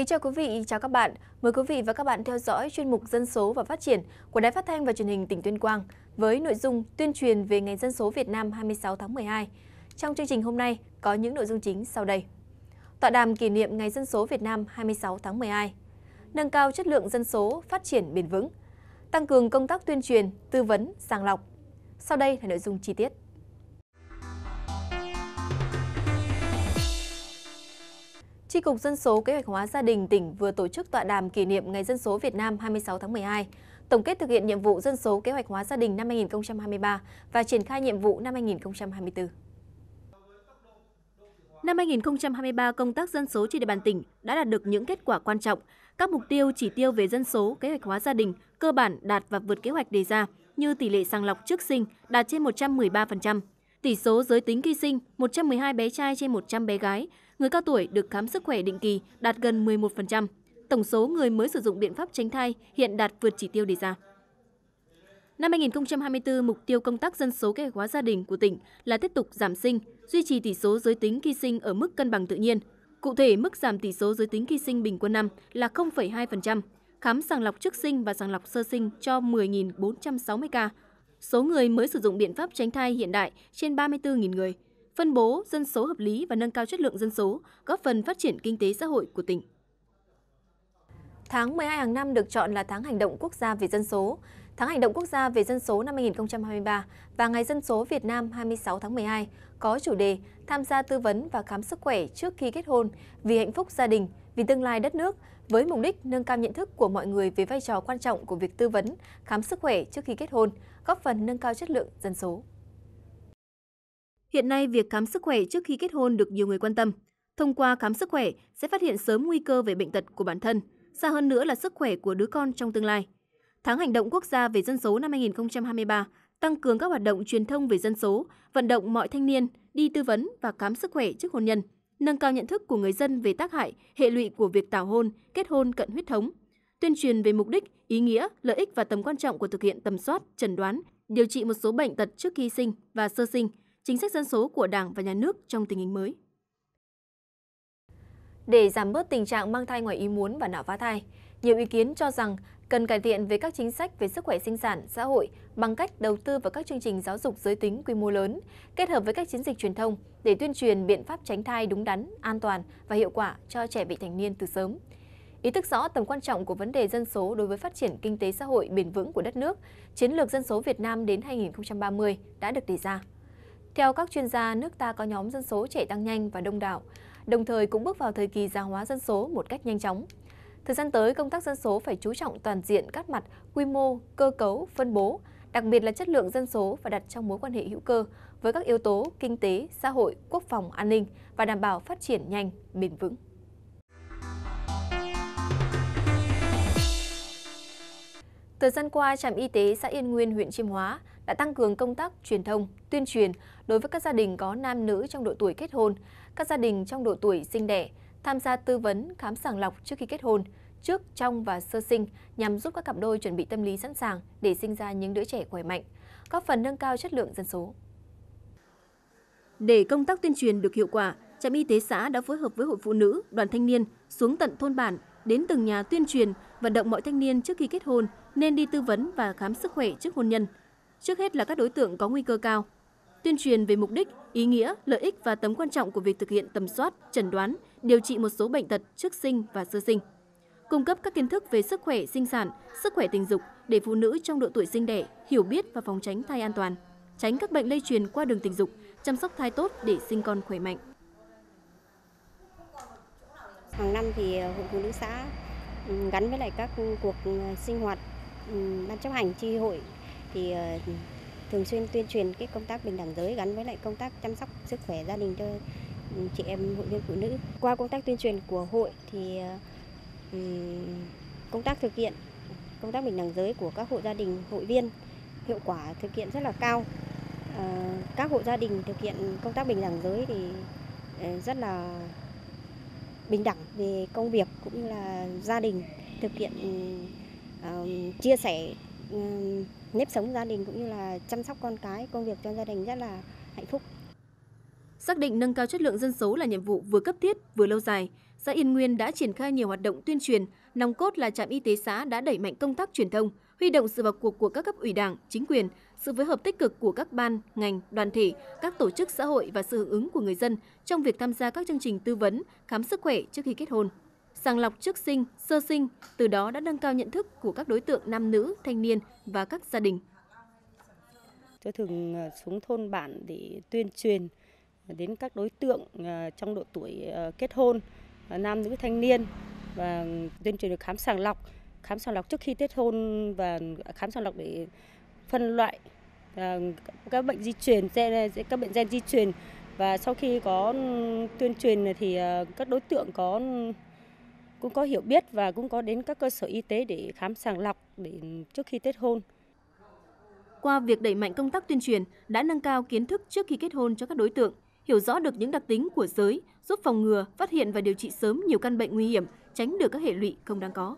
Kính chào quý vị, chào các bạn. Mời quý vị và các bạn theo dõi chuyên mục Dân số và Phát triển của Đài Phát thanh và Truyền hình tỉnh Tuyên Quang với nội dung tuyên truyền về Ngày Dân số Việt Nam 26 tháng 12. Trong chương trình hôm nay có những nội dung chính sau đây. Tọa đàm kỷ niệm Ngày Dân số Việt Nam 26 tháng 12. Nâng cao chất lượng dân số, phát triển bền vững. Tăng cường công tác tuyên truyền, tư vấn, sàng lọc. Sau đây là nội dung chi tiết. Tri Cục Dân số Kế hoạch hóa gia đình tỉnh vừa tổ chức tọa đàm kỷ niệm Ngày Dân số Việt Nam 26 tháng 12, tổng kết thực hiện nhiệm vụ dân số kế hoạch hóa gia đình năm 2023 và triển khai nhiệm vụ năm 2024. Năm 2023, công tác dân số trên địa bàn tỉnh đã đạt được những kết quả quan trọng. Các mục tiêu chỉ tiêu về dân số, kế hoạch hóa gia đình cơ bản đạt và vượt kế hoạch đề ra như tỷ lệ sàng lọc trước sinh đạt trên 113%, tỷ số giới tính khi sinh 112 bé trai trên 100 bé gái, Người cao tuổi được khám sức khỏe định kỳ đạt gần 11%. Tổng số người mới sử dụng biện pháp tránh thai hiện đạt vượt chỉ tiêu đề ra. Năm 2024, mục tiêu công tác dân số kế hoạch hóa gia đình của tỉnh là tiếp tục giảm sinh, duy trì tỷ số giới tính khi sinh ở mức cân bằng tự nhiên. Cụ thể, mức giảm tỷ số giới tính khi sinh bình quân năm là 0,2%, khám sàng lọc trước sinh và sàng lọc sơ sinh cho 10.460 ca. Số người mới sử dụng biện pháp tránh thai hiện đại trên 34.000 người, phân bố dân số hợp lý và nâng cao chất lượng dân số, góp phần phát triển kinh tế xã hội của tỉnh. Tháng 12 hàng năm được chọn là tháng hành động quốc gia về dân số. Tháng hành động quốc gia về dân số năm 2023 và Ngày dân số Việt Nam 26 tháng 12 có chủ đề tham gia tư vấn và khám sức khỏe trước khi kết hôn vì hạnh phúc gia đình, vì tương lai đất nước với mục đích nâng cao nhận thức của mọi người về vai trò quan trọng của việc tư vấn, khám sức khỏe trước khi kết hôn, góp phần nâng cao chất lượng dân số. Hiện nay, việc khám sức khỏe trước khi kết hôn được nhiều người quan tâm. Thông qua khám sức khỏe sẽ phát hiện sớm nguy cơ về bệnh tật của bản thân, xa hơn nữa là sức khỏe của đứa con trong tương lai. Tháng hành động quốc gia về dân số năm 2023 tăng cường các hoạt động truyền thông về dân số, vận động mọi thanh niên đi tư vấn và khám sức khỏe trước hôn nhân, nâng cao nhận thức của người dân về tác hại, hệ lụy của việc tảo hôn, kết hôn cận huyết thống, tuyên truyền về mục đích, ý nghĩa, lợi ích và tầm quan trọng của thực hiện tầm soát, chẩn đoán, điều trị một số bệnh tật trước khi sinh và sơ sinh, chính sách dân số của Đảng và Nhà nước trong tình hình mới. Để giảm bớt tình trạng mang thai ngoài ý muốn và nạo phá thai, nhiều ý kiến cho rằng cần cải thiện về các chính sách về sức khỏe sinh sản, xã hội bằng cách đầu tư vào các chương trình giáo dục giới tính quy mô lớn, kết hợp với các chiến dịch truyền thông để tuyên truyền biện pháp tránh thai đúng đắn, an toàn và hiệu quả cho trẻ vị thành niên từ sớm. Ý thức rõ tầm quan trọng của vấn đề dân số đối với phát triển kinh tế xã hội bền vững của đất nước, chiến lược dân số Việt Nam đến 2030 đã được đề ra. Theo các chuyên gia, nước ta có nhóm dân số trẻ tăng nhanh và đông đảo, đồng thời cũng bước vào thời kỳ già hóa dân số một cách nhanh chóng. Thời gian tới, công tác dân số phải chú trọng toàn diện các mặt quy mô, cơ cấu, phân bố, đặc biệt là chất lượng dân số và đặt trong mối quan hệ hữu cơ với các yếu tố kinh tế, xã hội, quốc phòng, an ninh và đảm bảo phát triển nhanh, bền vững. Thời gian qua, trạm y tế xã Yên Nguyên, huyện Chiêm Hóa đã tăng cường công tác truyền thông, tuyên truyền đối với các gia đình có nam nữ trong độ tuổi kết hôn, các gia đình trong độ tuổi sinh đẻ, tham gia tư vấn khám sàng lọc trước khi kết hôn, trước, trong và sơ sinh nhằm giúp các cặp đôi chuẩn bị tâm lý sẵn sàng để sinh ra những đứa trẻ khỏe mạnh, góp phần nâng cao chất lượng dân số. Để công tác tuyên truyền được hiệu quả, trạm y tế xã đã phối hợp với hội phụ nữ, đoàn thanh niên xuống tận thôn bản, đến từng nhà tuyên truyền, vận động mọi thanh niên trước khi kết hôn nên đi tư vấn và khám sức khỏe trước hôn nhân trước hết là các đối tượng có nguy cơ cao. Tuyên truyền về mục đích, ý nghĩa, lợi ích và tầm quan trọng của việc thực hiện tầm soát, chẩn đoán, điều trị một số bệnh tật trước sinh và sơ sinh. Cung cấp các kiến thức về sức khỏe sinh sản, sức khỏe tình dục để phụ nữ trong độ tuổi sinh đẻ hiểu biết và phòng tránh thai an toàn, tránh các bệnh lây truyền qua đường tình dục, chăm sóc thai tốt để sinh con khỏe mạnh. Hàng năm thì ờ, Hội Phụ Nữ xã gắn với lại các cuộc ờ, sinh hoạt ban chấp hành tri hội thì ờ, thường xuyên tuyên truyền cái công tác bình đẳng giới gắn với lại công tác chăm sóc sức khỏe gia đình cho ừ, chị em hội viên phụ nữ. Qua công tác tuyên truyền của hội thì ờ, công tác thực hiện công tác bình đẳng giới của các hộ gia đình hội viên hiệu quả thực hiện rất là cao. Ờ, các hộ gia đình thực hiện công tác bình đẳng giới thì rất là bình đẳng về công việc cũng như là gia đình thực hiện chia sẻ nếp sống gia đình cũng như là chăm sóc con cái, công việc cho gia đình rất là hạnh phúc. Xác định nâng cao chất lượng dân số là nhiệm vụ vừa cấp thiết vừa lâu dài, xã Yên Nguyên đã triển khai nhiều hoạt động tuyên truyền, nòng cốt là trạm y tế xã đã đẩy mạnh công tác truyền thông, huy động sự vào cuộc của các cấp ủy Đảng, chính quyền, sự phối hợp tích cực của các ban, ngành, đoàn thể, các tổ chức xã hội và sự hưởng ứng của người dân trong việc tham gia các chương trình tư vấn, khám sức khỏe trước khi kết hôn sàng lọc trước sinh, sơ sinh, từ đó đã nâng cao nhận thức của các đối tượng nam nữ, thanh niên và các gia đình. Tôi thường à, xuống thôn bản để tuyên truyền đến các đối tượng à, trong độ tuổi à, kết hôn, nam nữ thanh niên và tuyên truyền được khám sàng lọc, khám sàng lọc trước khi kết hôn và khám sàng lọc để phân loại các bệnh di truyền, các bệnh gen di truyền và sau khi có tuyên truyền thì các đối tượng có cũng có hiểu biết và cũng có đến các cơ sở y tế để khám sàng lọc để trước khi kết hôn. Qua việc đẩy mạnh công tác tuyên truyền đã nâng cao kiến thức trước khi kết hôn cho các đối tượng, hiểu rõ được những đặc tính của giới, giúp phòng ngừa, phát hiện và điều trị sớm nhiều căn bệnh nguy hiểm, tránh được các hệ lụy không đáng có.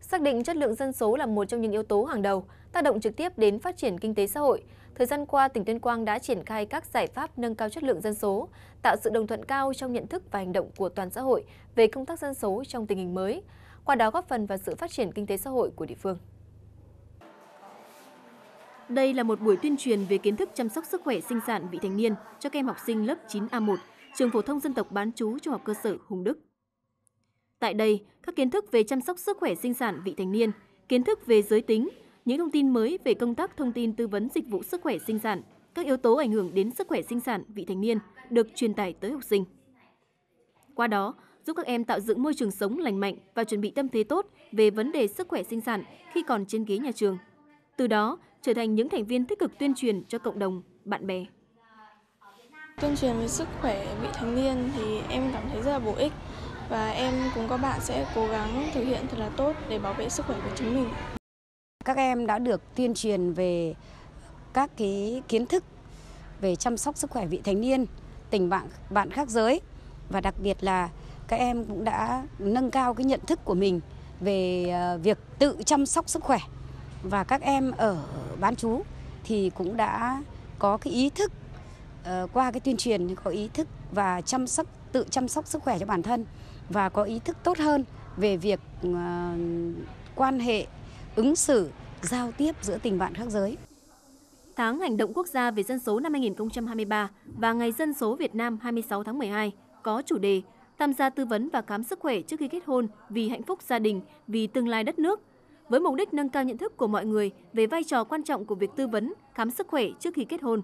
Xác định chất lượng dân số là một trong những yếu tố hàng đầu, tác động trực tiếp đến phát triển kinh tế xã hội, thời gian qua tỉnh Tuyên Quang đã triển khai các giải pháp nâng cao chất lượng dân số, tạo sự đồng thuận cao trong nhận thức và hành động của toàn xã hội về công tác dân số trong tình hình mới, qua đó góp phần vào sự phát triển kinh tế xã hội của địa phương. Đây là một buổi tuyên truyền về kiến thức chăm sóc sức khỏe sinh sản vị thành niên cho các em học sinh lớp 9A1, trường phổ thông dân tộc bán chú trung học cơ sở Hùng Đức. Tại đây, các kiến thức về chăm sóc sức khỏe sinh sản vị thành niên, kiến thức về giới tính, những thông tin mới về công tác thông tin tư vấn dịch vụ sức khỏe sinh sản, các yếu tố ảnh hưởng đến sức khỏe sinh sản vị thành niên được truyền tải tới học sinh. Qua đó, giúp các em tạo dựng môi trường sống lành mạnh và chuẩn bị tâm thế tốt về vấn đề sức khỏe sinh sản khi còn trên ghế nhà trường. Từ đó, trở thành những thành viên tích cực tuyên truyền cho cộng đồng, bạn bè. Tuyên truyền về sức khỏe vị thành niên thì em cảm thấy rất là bổ ích và em cùng các bạn sẽ cố gắng thực hiện thật là tốt để bảo vệ sức khỏe của chính mình. Các em đã được tuyên truyền về các cái kiến thức về chăm sóc sức khỏe vị thành niên, tình bạn bạn khác giới và đặc biệt là các em cũng đã nâng cao cái nhận thức của mình về ờ, việc tự chăm sóc sức khỏe và các em ở bán chú thì cũng đã có cái ý thức ờ, qua cái tuyên truyền có ý thức và chăm sóc tự chăm sóc sức khỏe cho bản thân và có ý thức tốt hơn về việc ờ, quan hệ ứng xử, giao tiếp giữa tình bạn khác giới. Tháng Hành động Quốc gia về dân số năm 2023 và Ngày Dân số Việt Nam 26 tháng 12 có chủ đề tham gia tư vấn và khám sức khỏe trước khi kết hôn vì hạnh phúc gia đình, vì tương lai đất nước. Với mục đích nâng cao nhận thức của mọi người về vai trò quan trọng của việc tư vấn, khám sức khỏe trước khi kết hôn,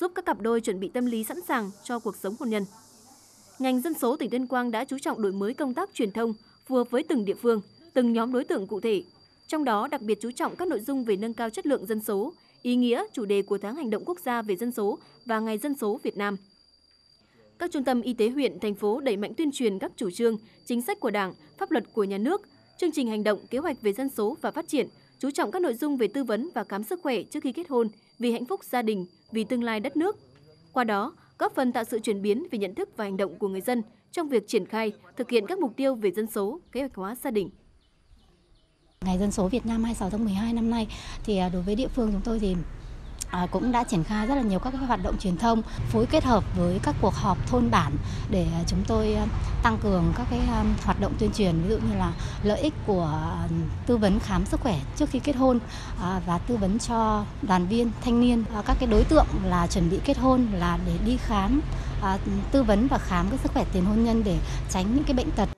giúp các cặp đôi chuẩn bị tâm lý sẵn sàng cho cuộc sống hôn nhân. Ngành dân số tỉnh Tuyên Quang đã chú trọng đổi mới công tác truyền thông phù hợp với từng địa phương, từng nhóm đối tượng cụ thể, trong đó đặc biệt chú trọng các nội dung về nâng cao chất lượng dân số, ý nghĩa, chủ đề của tháng hành động quốc gia về dân số và ngày dân số Việt Nam. Các trung tâm y tế huyện, thành phố đẩy mạnh tuyên truyền các chủ trương, chính sách của Đảng, pháp luật của nhà nước, chương trình hành động, kế hoạch về dân số và phát triển, chú trọng các nội dung về tư vấn và khám sức khỏe trước khi kết hôn, vì hạnh phúc gia đình, vì tương lai đất nước. Qua đó, góp phần tạo sự chuyển biến về nhận thức và hành động của người dân trong việc triển khai, thực hiện các mục tiêu về dân số, kế hoạch hóa gia đình. Ngày dân số Việt Nam 26 tháng 12 năm nay thì à, đối với địa phương chúng tôi thì À, cũng đã triển khai rất là nhiều các hoạt động truyền thông phối kết hợp với các cuộc họp thôn bản để à, chúng tôi à, tăng cường các cái hoạt động tuyên truyền ví dụ như là lợi ích của tư vấn khám sức khỏe trước khi kết hôn à, và tư vấn cho đoàn viên thanh niên à, các cái đối tượng là chuẩn bị kết hôn là để đi khám tư vấn và khám các sức khỏe tiền hôn nhân để tránh những cái bệnh tật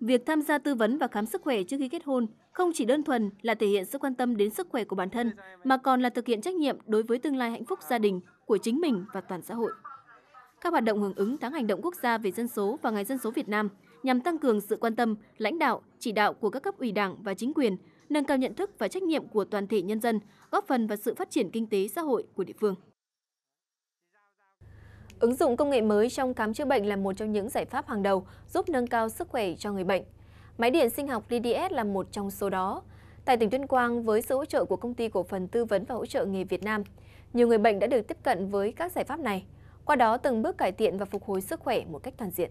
Việc tham gia tư vấn và khám sức khỏe trước khi kết hôn không chỉ đơn thuần là thể hiện sự quan tâm đến sức khỏe của bản thân mà còn là thực hiện trách nhiệm đối với tương lai hạnh phúc gia đình của chính mình và toàn xã hội. Các hoạt động hưởng ứng tháng hành động quốc gia về dân số và ngày dân số Việt Nam nhằm tăng cường sự quan tâm, lãnh đạo, chỉ đạo của các cấp ủy Đảng và chính quyền, nâng cao nhận thức và trách nhiệm của toàn thể nhân dân, góp phần vào sự phát triển kinh tế xã hội của địa phương. Ứng dụng công nghệ mới trong khám chữa bệnh là một trong những giải pháp hàng đầu giúp nâng cao sức khỏe cho người bệnh. Máy điện sinh học DDS là một trong số đó. Tại tỉnh Tuyên Quang, với sự hỗ trợ của Công ty Cổ phần Tư vấn và Hỗ trợ Nghề Việt Nam, nhiều người bệnh đã được tiếp cận với các giải pháp này, qua đó từng bước cải thiện và phục hồi sức khỏe một cách toàn diện.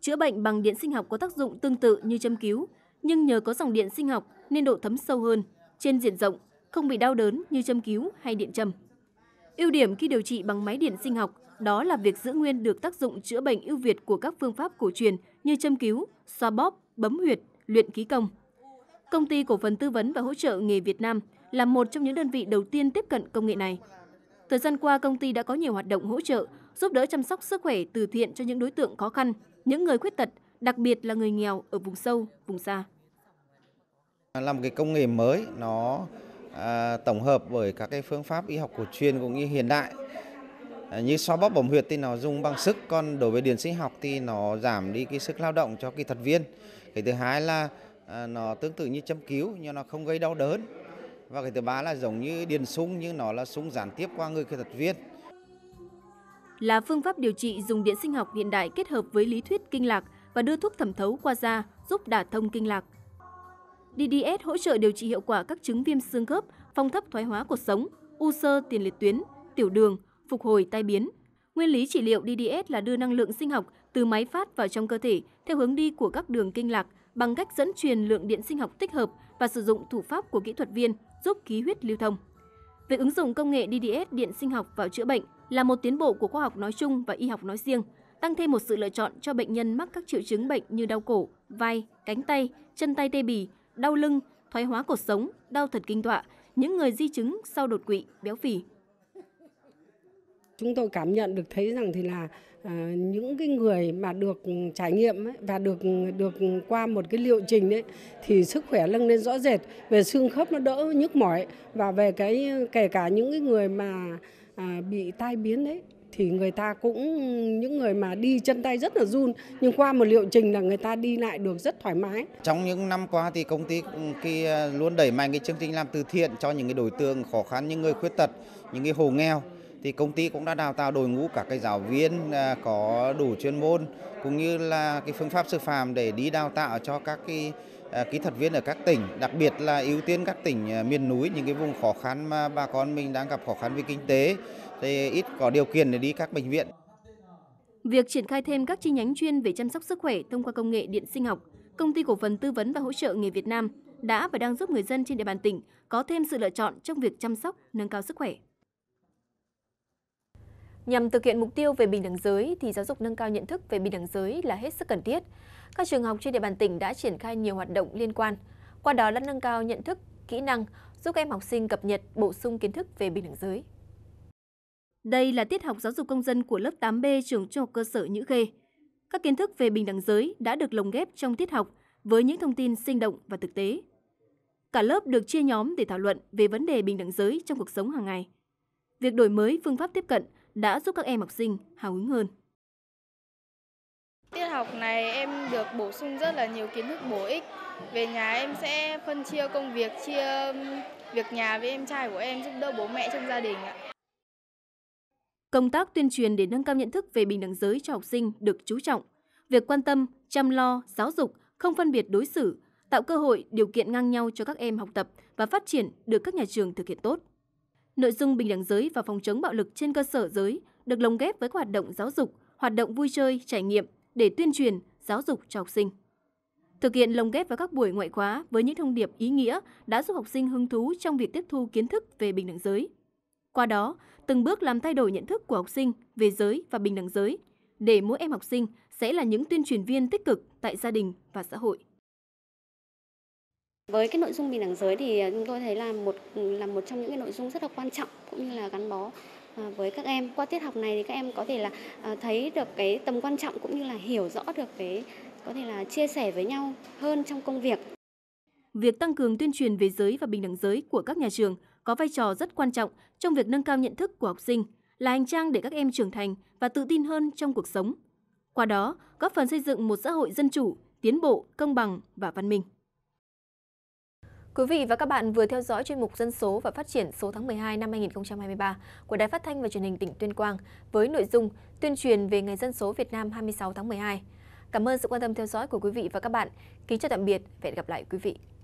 Chữa bệnh bằng điện sinh học có tác dụng tương tự như châm cứu, nhưng nhờ có dòng điện sinh học nên độ thấm sâu hơn, trên diện rộng, không bị đau đớn như châm cứu hay điện châm. Ưu điểm khi điều trị bằng máy điện sinh học đó là việc giữ nguyên được tác dụng chữa bệnh ưu việt của các phương pháp cổ truyền như châm cứu, xoa bóp, bấm huyệt, luyện khí công. Công ty cổ phần tư vấn và hỗ trợ nghề Việt Nam là một trong những đơn vị đầu tiên tiếp cận công nghệ này. Thời gian qua, công ty đã có nhiều hoạt động hỗ trợ, giúp đỡ chăm sóc sức khỏe từ thiện cho những đối tượng khó khăn, những người khuyết tật, đặc biệt là người nghèo ở vùng sâu, vùng xa. Là một cái công nghệ mới nó À, tổng hợp bởi các cái phương pháp y học cổ truyền cũng như hiện đại à, như xoa bóp bổng huyệt thì nó dùng bằng sức còn đối với điện sinh học thì nó giảm đi cái sức lao động cho kỹ thuật viên cái thứ hai là à, nó tương tự như châm cứu nhưng nó không gây đau đớn và cái thứ ba là giống như điền sung nhưng nó là sung gián tiếp qua người kỹ thuật viên là phương pháp điều trị dùng điện sinh học hiện đại kết hợp với lý thuyết kinh lạc và đưa thuốc thẩm thấu qua da giúp đả thông kinh lạc DDS hỗ trợ điều trị hiệu quả các chứng viêm xương khớp, phong thấp thoái hóa cuộc sống, u sơ tiền liệt tuyến, tiểu đường, phục hồi tai biến. Nguyên lý trị liệu DDS là đưa năng lượng sinh học từ máy phát vào trong cơ thể theo hướng đi của các đường kinh lạc bằng cách dẫn truyền lượng điện sinh học tích hợp và sử dụng thủ pháp của kỹ thuật viên giúp khí huyết lưu thông. Việc ứng dụng công nghệ DDS điện sinh học vào chữa bệnh là một tiến bộ của khoa học nói chung và y học nói riêng, tăng thêm một sự lựa chọn cho bệnh nhân mắc các triệu chứng bệnh như đau cổ, vai, cánh tay, chân tay tê bì, đau lưng, thoái hóa cột sống, đau thật kinh tọa, những người di chứng sau đột quỵ, béo phì. Chúng tôi cảm nhận được thấy rằng thì là à, những cái người mà được trải nghiệm ấy, và được được qua một cái liệu trình đấy thì sức khỏe nâng lên rõ rệt về xương khớp nó đỡ nhức mỏi và về cái kể cả những cái người mà à, bị tai biến đấy thì người ta cũng những người mà đi chân tay rất là run nhưng qua một liệu trình là người ta đi lại được rất thoải mái. Trong những năm qua thì công ty khi luôn đẩy mạnh cái chương trình làm từ thiện cho những cái đối tượng khó khăn, những người khuyết tật, những cái hộ nghèo thì công ty cũng đã đào tạo đội ngũ các cái giáo viên à, có đủ chuyên môn cũng như là cái phương pháp sư phạm để đi đào tạo cho các cái à, kỹ thuật viên ở các tỉnh, đặc biệt là ưu tiên các tỉnh à, miền núi những cái vùng khó khăn mà bà con mình đang gặp khó khăn về kinh tế thì ít có điều kiện để đi các bệnh viện. Việc triển khai thêm các chi nhánh chuyên về chăm sóc sức khỏe thông qua công nghệ điện sinh học, công ty cổ phần tư vấn và hỗ trợ nghề Việt Nam đã và đang giúp người dân trên địa bàn tỉnh có thêm sự lựa chọn trong việc chăm sóc, nâng cao sức khỏe. Nhằm thực hiện mục tiêu về bình đẳng giới thì giáo dục nâng cao nhận thức về bình đẳng giới là hết sức cần thiết. Các trường học trên địa bàn tỉnh đã triển khai nhiều hoạt động liên quan, qua đó đã nâng cao nhận thức, kỹ năng, giúp các em học sinh cập nhật, bổ sung kiến thức về bình đẳng giới. Đây là tiết học giáo dục công dân của lớp 8B trường trung học cơ sở Nhữ Khê. Các kiến thức về bình đẳng giới đã được lồng ghép trong tiết học với những thông tin sinh động và thực tế. Cả lớp được chia nhóm để thảo luận về vấn đề bình đẳng giới trong cuộc sống hàng ngày. Việc đổi mới phương pháp tiếp cận đã giúp các em học sinh hào hứng hơn. Tiết học này em được bổ sung rất là nhiều kiến thức bổ ích. Về nhà em sẽ phân chia công việc, chia việc nhà với em trai của em giúp đỡ bố mẹ trong gia đình ạ. Công tác tuyên truyền để nâng cao nhận thức về bình đẳng giới cho học sinh được chú trọng. Việc quan tâm, chăm lo, giáo dục, không phân biệt đối xử, tạo cơ hội, điều kiện ngang nhau cho các em học tập và phát triển được các nhà trường thực hiện tốt. Nội dung bình đẳng giới và phòng chống bạo lực trên cơ sở giới được lồng ghép với các hoạt động giáo dục, hoạt động vui chơi, trải nghiệm để tuyên truyền, giáo dục cho học sinh. Thực hiện lồng ghép vào các buổi ngoại khóa với những thông điệp ý nghĩa đã giúp học sinh hứng thú trong việc tiếp thu kiến thức về bình đẳng giới. Qua đó, từng bước làm thay đổi nhận thức của học sinh về giới và bình đẳng giới, để mỗi em học sinh sẽ là những tuyên truyền viên tích cực tại gia đình và xã hội. Với cái nội dung bình đẳng giới thì à, chúng tôi thấy là một là một trong những cái nội dung rất là quan trọng cũng như là gắn bó à, với các em. Qua tiết học này thì các em có thể là à, thấy được cái tầm quan trọng cũng như là hiểu rõ được cái có thể là chia sẻ với nhau hơn trong công việc. Việc tăng cường tuyên truyền về giới và bình đẳng giới của các nhà trường có vai trò rất quan trọng trong việc nâng cao nhận thức của học sinh, là hành trang để các em trưởng thành và tự tin hơn trong cuộc sống. Qua đó, góp phần xây dựng một xã hội dân chủ, tiến bộ, công bằng và văn minh. Quý vị và các bạn vừa theo dõi chuyên mục Dân số và Phát triển số tháng 12 năm 2023 của Đài Phát thanh và Truyền hình tỉnh Tuyên Quang với nội dung tuyên truyền về Ngày Dân số Việt Nam 26 tháng 12. Cảm ơn sự quan tâm theo dõi của quý vị và các bạn. Kính chào tạm biệt và hẹn gặp lại quý vị.